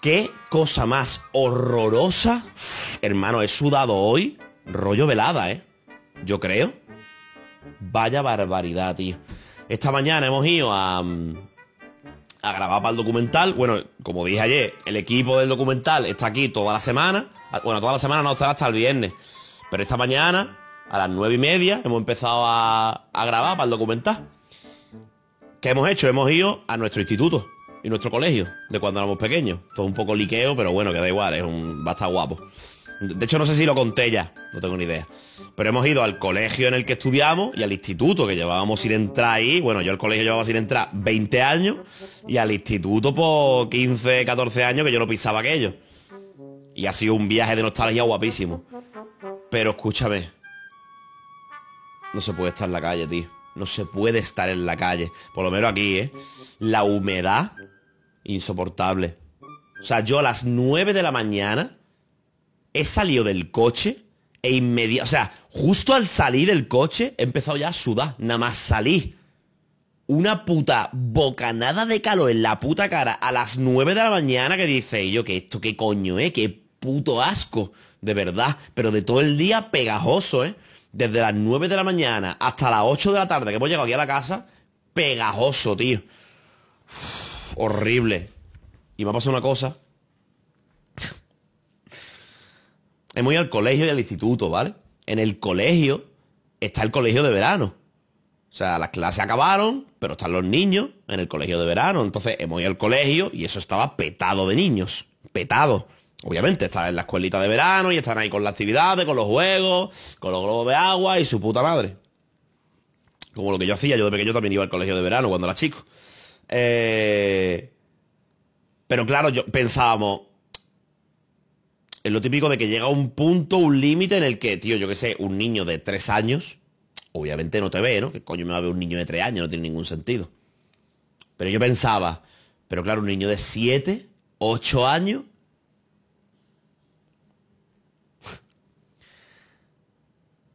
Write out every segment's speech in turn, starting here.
Qué cosa más horrorosa. hermano, he sudado hoy. Rollo velada, ¿eh? Yo creo. Vaya barbaridad, tío. Esta mañana hemos ido a, mm, grabar para el documental. Bueno, como dije ayer, el equipo del documental está aquí toda la semana. Ah, bueno, toda la semana no estará hasta el viernes. Pero esta mañana, a las nueve y media, hemos empezado a, a grabar para el documental. ¿Qué hemos hecho? Hemos ido a nuestro instituto y nuestro colegio, de cuando éramos pequeños. Todo un poco liqueo, pero bueno, que da igual, es un, va a estar guapo. De hecho, no sé si lo conté ya, no tengo ni idea. Pero hemos ido al colegio en el que estudiamos y al instituto, que llevábamos sin entrar ahí. Bueno, yo al colegio llevaba sin entrar 20 años y al instituto por 15, 14 años que yo no pisaba aquello. Y ha sido un viaje de nostalgia guapísimo. Pero escúchame, no se puede estar en la calle, tío. No se puede estar en la calle. Por lo menos aquí, ¿eh? La humedad Insoportable. O sea, yo a las 9 de la mañana he salido del coche e inmediato, o sea, justo al salir del coche he empezado ya a sudar, nada más salí. Una puta bocanada de calor en la puta cara a las 9 de la mañana que dice, yo que esto qué coño, eh, qué puto asco, de verdad, pero de todo el día pegajoso, eh. Desde las 9 de la mañana hasta las 8 de la tarde que hemos llegado aquí a la casa, pegajoso, tío horrible. Y me ha pasado una cosa. Hemos ido al colegio y al instituto, ¿vale? En el colegio está el colegio de verano. O sea, las clases acabaron, pero están los niños en el colegio de verano. Entonces hemos ido al colegio y eso estaba petado de niños. Petado. Obviamente, está en la escuelita de verano y están ahí con las actividades, con los juegos, con los globos de agua y su puta madre. Como lo que yo hacía, yo de pequeño también iba al colegio de verano cuando era chico. Eh, pero claro, yo pensábamos, es lo típico de que llega un punto, un límite en el que, tío, yo qué sé, un niño de tres años, obviamente no te ve, ¿no? Que coño me va a ver un niño de tres años? No tiene ningún sentido. Pero yo pensaba, pero claro, un niño de siete, ocho años.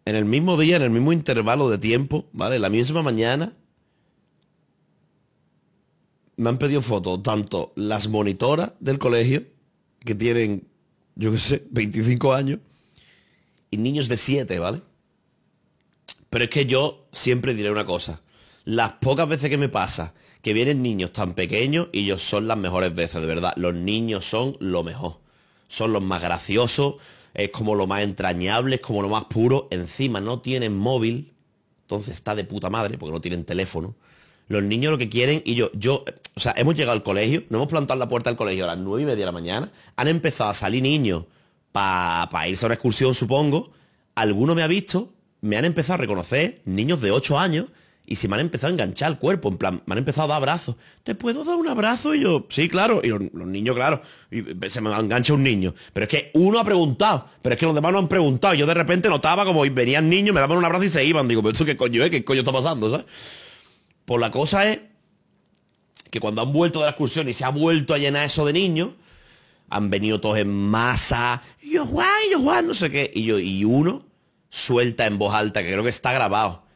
en el mismo día, en el mismo intervalo de tiempo, ¿vale? La misma mañana, me han pedido fotos tanto las monitoras del colegio, que tienen, yo qué sé, 25 años, y niños de 7, ¿vale? Pero es que yo siempre diré una cosa. Las pocas veces que me pasa que vienen niños tan pequeños y ellos son las mejores veces, de verdad. Los niños son lo mejor. Son los más graciosos, es como lo más entrañable, es como lo más puro. Encima no tienen móvil, entonces está de puta madre porque no tienen teléfono. Los niños lo que quieren, y yo, yo, o sea, hemos llegado al colegio, No hemos plantado la puerta al colegio a las nueve y media de la mañana, han empezado a salir niños para irse a una excursión, supongo. Alguno me ha visto, me han empezado a reconocer, niños de 8 años, y se me han empezado a enganchar el cuerpo, en plan, me han empezado a dar abrazos. ¿Te puedo dar un abrazo? Y yo, sí, claro. Y los, niños, claro. Y se me engancha un niño. Pero es que uno ha preguntado, pero es que los demás no han preguntado. Yo de repente notaba como venían niños, me daban un abrazo y se iban. Digo, pero eso qué coño es, qué coño está pasando, ¿sabes? Pues la cosa es que cuando han vuelto de la excursión y se ha vuelto a llenar eso de niños, han venido todos en masa, y yo Juan, yo Juan, no sé qué, y yo, y uno suelta en voz alta, que creo que está grabado,